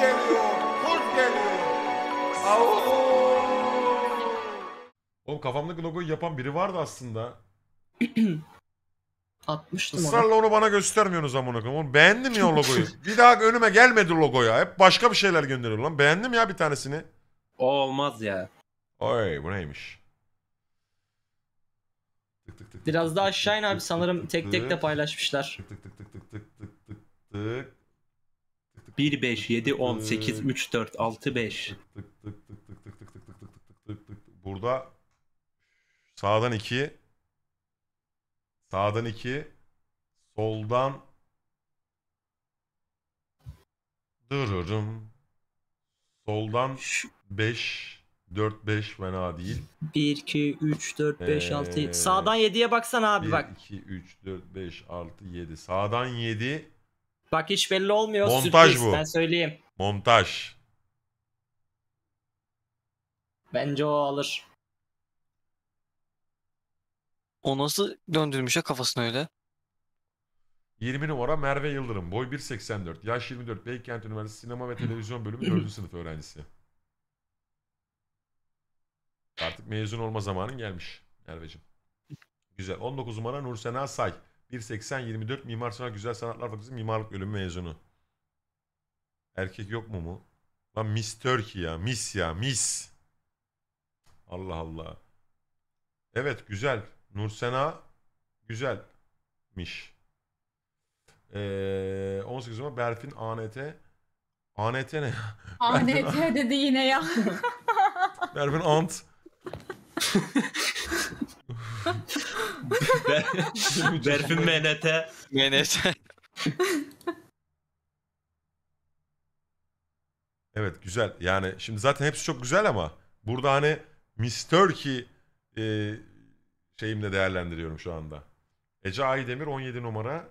geliyor, kurt geliyor. Au. Oğlum kafamdaki logoyu yapan biri vardı aslında. Atmıştım Israrla onu bana göstermiyorsunuz amına koyayım. Oğlum beğendim ya o logoyu. bir daha önüme gelmedi logoya. Hep başka bir şeyler gönderiyor lan. Beğendim ya bir tanesini. O olmaz ya. Oy bu neymiş? Tık tık tık. Biraz daha aşağı in abi sanırım tek tek de paylaşmışlar. Tık tık tık tık tık tık tık tık. 1 5 7 10 8 3 4 6 5. Tık tık tık tık tık tık tık tık tık tık tık tık. Burada sağdan 2 sağdan 2 soldan dururum. Soldan 5 4 5 fena değil. 1 2 3 4 5 6 7. Sağdan 7'ye baksana abi 1, bak. 2 3 4 5 6 7. Sağdan 7 Bak hiç belli olmuyor. Montaj Sürpriz, bu. Ben söyleyeyim. Montaj. Bence o alır. O nasıl döndürmüş ya kafasını öyle? 20 numara Merve Yıldırım. Boy 1.84. Yaş 24. Beykent Üniversitesi Sinema ve Televizyon Bölümü 4. sınıf öğrencisi. Artık mezun olma zamanın gelmiş Merveciğim. Güzel. 19 numara Nursena Say. 1.80-24 Mimar Sinan Güzel Sanatlar Fakültesi Mimarlık Bölümü mezunu. Erkek yok mu mu? Lan Miss Turkey ya. Miss ya. Miss. Allah Allah. Evet güzel. Nursena güzelmiş. Ee, 18 ama Berfin ANT. ANT ne ya? ANT dedi yine ya. Berfin Ant. Berfin MNT. MNT. evet güzel. Yani şimdi zaten hepsi çok güzel ama burada hani Miss Turkey e, şeyimle değerlendiriyorum şu anda. Ece Aydemir 17 numara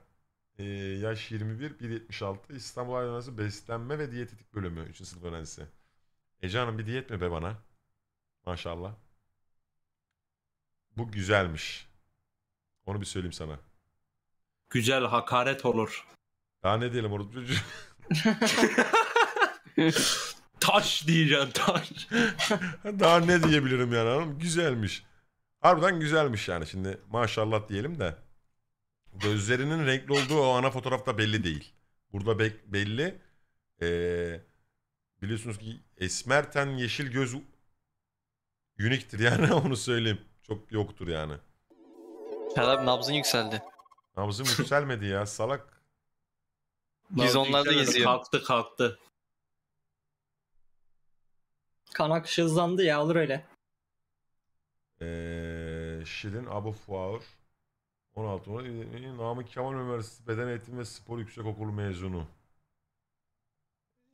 e, yaş 21 1.76 İstanbul Üniversitesi Beslenme ve Diyetetik Bölümü 3. sınıf öğrencisi. Ece Hanım bir diyet mi be bana? Maşallah. Bu güzelmiş. Onu bir söyleyeyim sana. Güzel hakaret olur. Daha ne diyelim orada? taş diyeceğim taş. Daha ne diyebilirim yani hanım? Güzelmiş. Harbiden güzelmiş yani şimdi maşallah diyelim de. Gözlerinin renkli olduğu o ana fotoğrafta belli değil. Burada be belli. Ee, biliyorsunuz ki esmer ten yeşil göz uniktir yani onu söyleyeyim. Çok yoktur yani. Serap nabzın yükseldi. Nabzım yükselmedi ya salak. Biz Nabzı onlarda yükselmedi, Kalktı kalktı. Kan akışı hızlandı ya olur öyle. Ee, Şirin Abu Fuar 16 numara e, Kemal Ömer, Beden Eğitimi ve Spor Yüksek Okulu mezunu.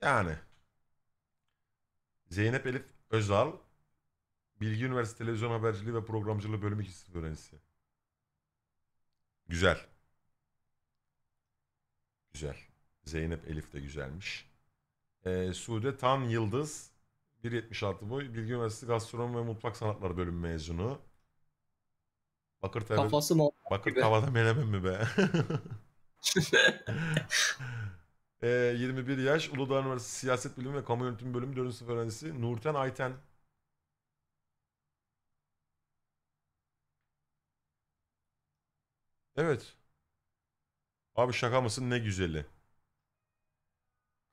Yani Zeynep Elif Özal Bilgi Üniversitesi Televizyon Haberciliği ve Programcılığı Bölümü 2 öğrencisi. Güzel. Güzel. Zeynep Elif de güzelmiş. Ee, Sude Tan Yıldız 1.76 boy. Bilgi Üniversitesi Gastronomi ve Mutfak Sanatları Bölümü mezunu. Bakır, tabi, Kafası mı? Bakır gibi. tavada menemen mi be? e, ee, 21 yaş Uludağ Üniversitesi Siyaset Bilimi ve Kamu Yönetimi Bölümü 4. sınıf öğrencisi Nurten Ayten Evet. Abi şaka mısın ne güzeli.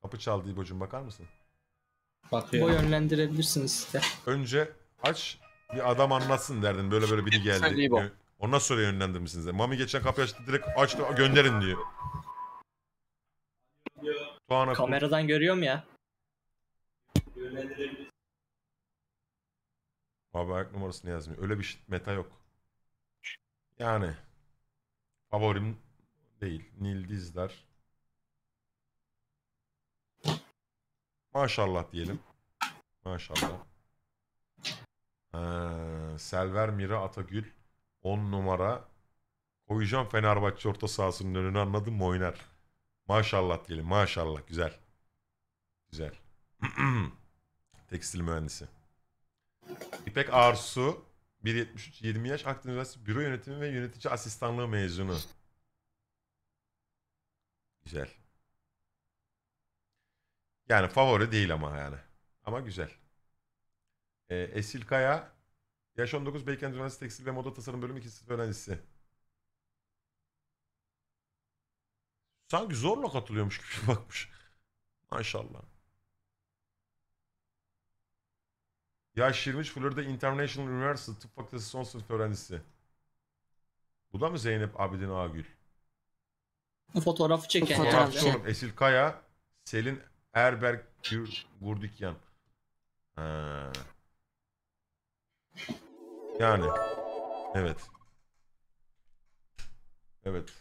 Kapı çaldı İbo'cum bakar mısın? Bakıyorum. Bu yönlendirebilirsiniz size. Önce aç bir adam anlatsın derdin böyle böyle biri geldi. İbo. Ee, ondan sonra yönlendirmişsiniz. Mami geçen kapıyı açtı direkt açtı gönderin diyor. Tuana Kameradan görüyorum ya. Abi ayak numarasını yazmıyor. Öyle bir şey, meta yok. Yani Favorim değil. Nil Dizler. Maşallah diyelim. Maşallah. Ee, Selver Mira Atagül 10 numara. Koyacağım Fenerbahçe orta sahasının önünü anladın mı oynar. Maşallah diyelim. Maşallah güzel. Güzel. Tekstil mühendisi. İpek Arsu 1.73 20 yaş Akdeniz Üniversitesi Büro Yönetimi ve Yönetici Asistanlığı mezunu. Güzel. Yani favori değil ama yani. Ama güzel. Ee, Esil Kaya yaş 19 Beykent Üniversitesi Tekstil ve Moda Tasarım Bölümü 2 sınıf öğrencisi. Sanki zorla katılıyormuş gibi bakmış. Maşallah. Yaş 23 Florida International University Tıp Fakültesi son sınıf öğrencisi. Bu da mı Zeynep Abidin Ağgül? Fotoğrafı çeken Fotoğrafçı herhalde. oğlum Esil Kaya, Selin Erberk Gurdikyan. Ha. Yani. Evet. Evet.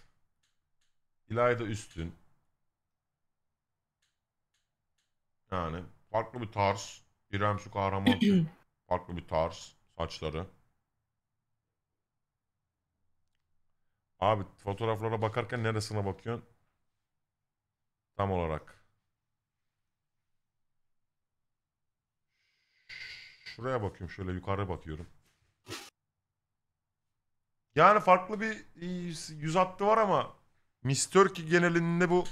İlayda Üstün. Yani farklı bir tarz. İrem şu kahraman. farklı bir tarz. Saçları. Abi fotoğraflara bakarken neresine bakıyorsun? Tam olarak. Şuraya bakıyorum. Şöyle yukarı bakıyorum. Yani farklı bir yüz hattı var ama Miss Turkey genelinde bu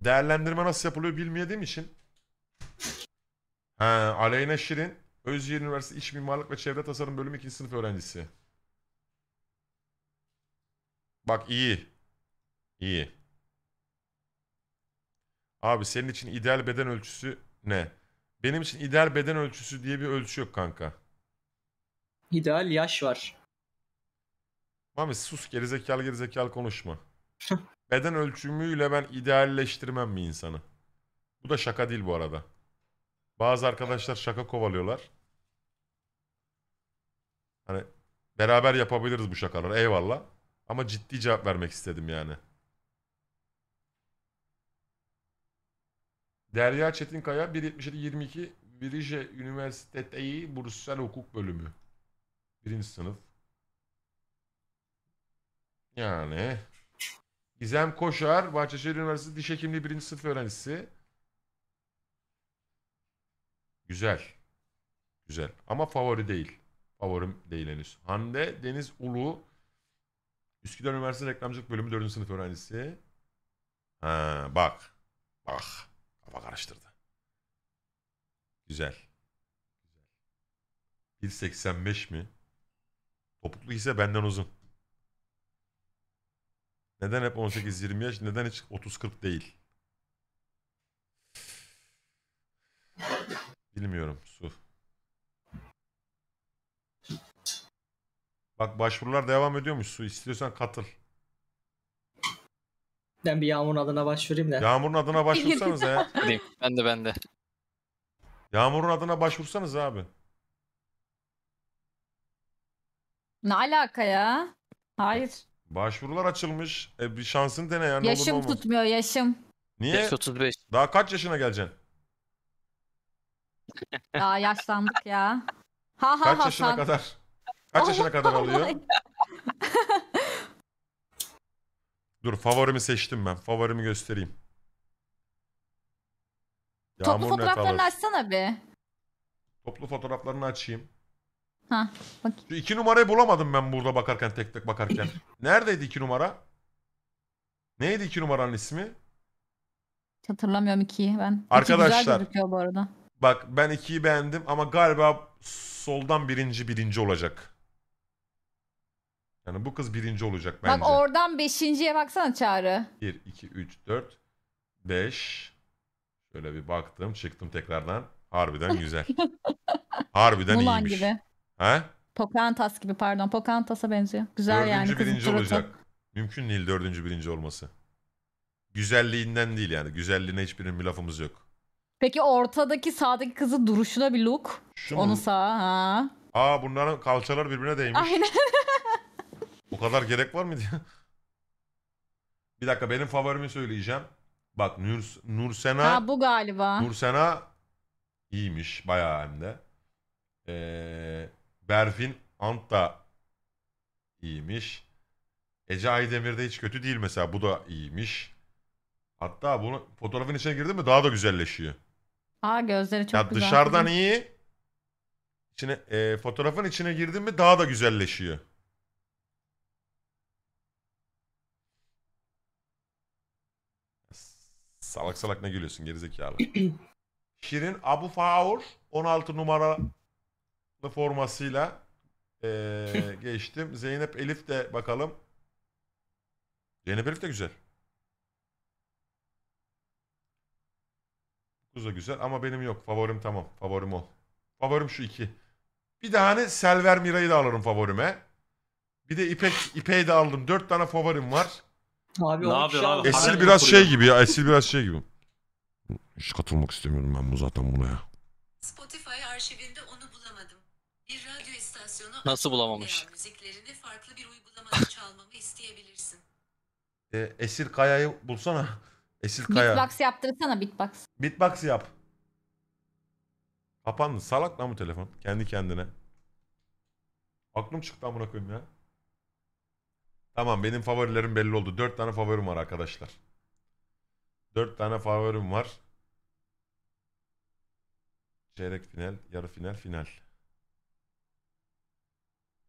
değerlendirme nasıl yapılıyor bilmediğim için He, Aleyna Şirin, Özyeğin Üniversitesi İç Mimarlık ve Çevre Tasarım Bölümü 2. sınıf öğrencisi. Bak iyi. İyi. Abi senin için ideal beden ölçüsü ne? Benim için ideal beden ölçüsü diye bir ölçü yok kanka. İdeal yaş var. Mami sus gerizekalı gerizekalı konuşma. beden ölçümüyle ben idealleştirmem mi insanı? Bu da şaka değil bu arada. Bazı arkadaşlar şaka kovalıyorlar. Hani beraber yapabiliriz bu şakaları eyvallah. Ama ciddi cevap vermek istedim yani. Derya Çetinkaya 1.77-22 Virije Üniversitesi Brüssel Hukuk Bölümü. Birinci sınıf. Yani. Gizem Koşar Bahçeşehir Üniversitesi Diş Hekimliği birinci sınıf öğrencisi. Güzel. Güzel. Ama favori değil. Favorim değil henüz. Hande Deniz Ulu. Üsküdar Üniversitesi Reklamcılık Bölümü 4. sınıf öğrencisi. Ha, bak. Bak. Kafa karıştırdı. Güzel. Güzel. 1.85 mi? Topuklu ise benden uzun. Neden hep 18-20 yaş? Neden hiç 30-40 değil? Bilmiyorum su. Bak başvurular devam ediyormuş su. istiyorsan katıl. Ben bir Yağmur'un adına başvurayım da. Yağmur'un adına başvursanız ya. ben de ben de. Yağmur'un adına başvursanız abi. Ne alaka ya? Hayır. Başvurular açılmış. E bir şansın dene yani. Yaşım olur tutmuyor yaşım. Niye? Yaş 35. Daha kaç yaşına geleceksin? Ya yaşlandık ya. Ha ha Kaç yaşına Hasan. kadar? Kaç oh yaşına kadar alıyor? Dur favorimi seçtim ben. Favorimi göstereyim. Toplu Yağmur net fotoğraflarını alır. açsana bir. Toplu fotoğraflarını açayım. Ha bak. numarayı bulamadım ben burada bakarken tek tek bakarken. Neredeydi iki numara? Neydi iki numaranın ismi? Hatırlamıyorum ikiyi ben. İki Arkadaşlar. güzel gözüküyor bu arada. Bak ben 2'yi beğendim ama galiba soldan birinci birinci olacak. Yani bu kız birinci olacak bence. Bak oradan beşinciye baksana Çağrı. 1, 2, 3, 4, 5. Şöyle bir baktım çıktım tekrardan. Harbiden güzel. Harbiden Mulan iyiymiş. gibi. He? Pocahontas gibi pardon. Pocahontas'a benziyor. Güzel dördüncü yani. Dördüncü birinci suratı. olacak. Mümkün değil dördüncü birinci olması. Güzelliğinden değil yani. Güzelliğine hiçbirinin bir lafımız yok. Peki ortadaki sağdaki kızı duruşuna bir look. Şu Onu mu? sağa ha. Aa bunların kalçalar birbirine değmiş. Aynen. Bu kadar gerek var mıydı? bir dakika benim favorimi söyleyeceğim. Bak Nur, Nursena. Ha bu galiba. Nursena iyiymiş bayağı hem de. Ee, Berfin Ant da iyiymiş. Ece Aydemir de hiç kötü değil mesela. Bu da iyiymiş. Hatta bunu fotoğrafın içine girdi mi daha da güzelleşiyor. Aa gözleri çok ya güzel. dışarıdan iyi. İçine, e, fotoğrafın içine girdin mi daha da güzelleşiyor. Salak salak ne gülüyorsun gerizekalı. Şirin Abu Faur 16 numaralı formasıyla e, geçtim. Zeynep Elif de bakalım. Zeynep Elif de güzel. Bu güzel ama benim yok. Favorim tamam. Favorim o. Favorim şu iki. Bir tane hani Selver Mira'yı da alırım favorime. Bir de İpek İpek'i de aldım. Dört tane favorim var. Abi Ne yapıyor abi? Esil Aynen biraz şey gibi ya. Esil biraz şey gibi. Hiç katılmak istemiyorum ben bu zaten buna ya. Spotify arşivinde onu bulamadım. Bir radyo istasyonu Nasıl bulamamış? veya müziklerini farklı bir uygulamada çalmamı isteyebilirsin. E, Esir Kaya'yı bulsana. Esil Kaya. Bitbox. yaptırsana beatbox. Beatbox yap. Kapandı. Salak lan bu telefon. Kendi kendine. Aklım çıktı amına koyayım ya. Tamam benim favorilerim belli oldu. 4 tane favorim var arkadaşlar. 4 tane favorim var. Çeyrek final, yarı final, final.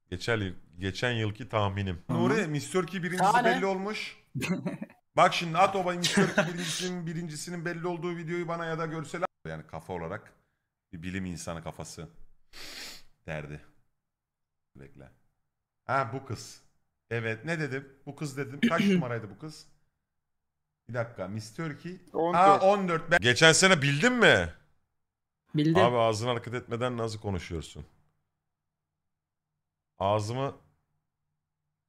Geçen, geçen yılki tahminim. Nuri, Mr. Ki birincisi belli olmuş. Bak şimdi at o İngilizce birincisinin birincisinin belli olduğu videoyu bana ya da görsel yani kafa olarak bir bilim insanı kafası derdi. Bekle. Ha bu kız. Evet ne dedim? Bu kız dedim. Kaç numaraydı bu kız? Bir dakika. Miss Turkey. 14. Ha 14. Ben... Geçen sene bildin mi? Bildim. Abi ağzını hareket etmeden nasıl konuşuyorsun? Ağzımı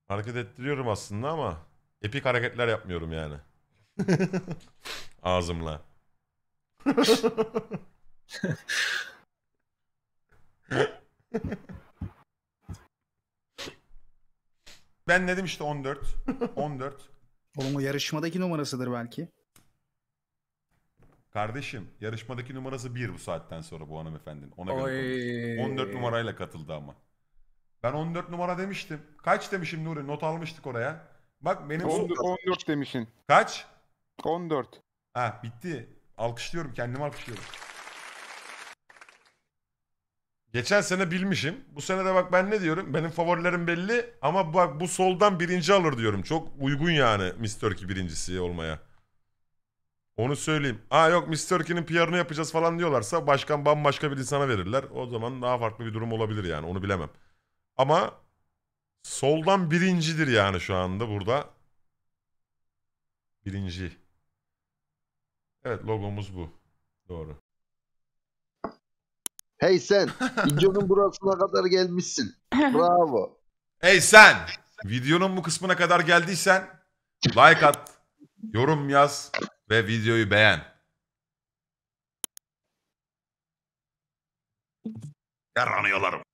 hareket ettiriyorum aslında ama Epik hareketler yapmıyorum yani. Ağzımla. ben dedim işte 14. 14. Oğlum o yarışmadaki numarasıdır belki. Kardeşim yarışmadaki numarası 1 bu saatten sonra bu hanımefendinin. Ona göre 14 numarayla katıldı ama. Ben 14 numara demiştim. Kaç demişim Nuri? Not almıştık oraya. Bak benim... 14, 14 demişsin. Kaç? 14. Ha bitti. Alkışlıyorum kendimi alkışlıyorum. Geçen sene bilmişim. Bu sene de bak ben ne diyorum? Benim favorilerim belli ama bak bu soldan birinci alır diyorum. Çok uygun yani Miss Turkey birincisi olmaya. Onu söyleyeyim. Aa yok Miss Turkey'nin PR'ını yapacağız falan diyorlarsa başkan bambaşka bir insana verirler. O zaman daha farklı bir durum olabilir yani onu bilemem. Ama Soldan birincidir yani şu anda burada. Birinci. Evet logomuz bu. Doğru. Hey sen, videonun burasına kadar gelmişsin. Bravo. Hey sen, videonun bu kısmına kadar geldiysen like at, yorum yaz ve videoyu beğen. Yaranıyorlarım.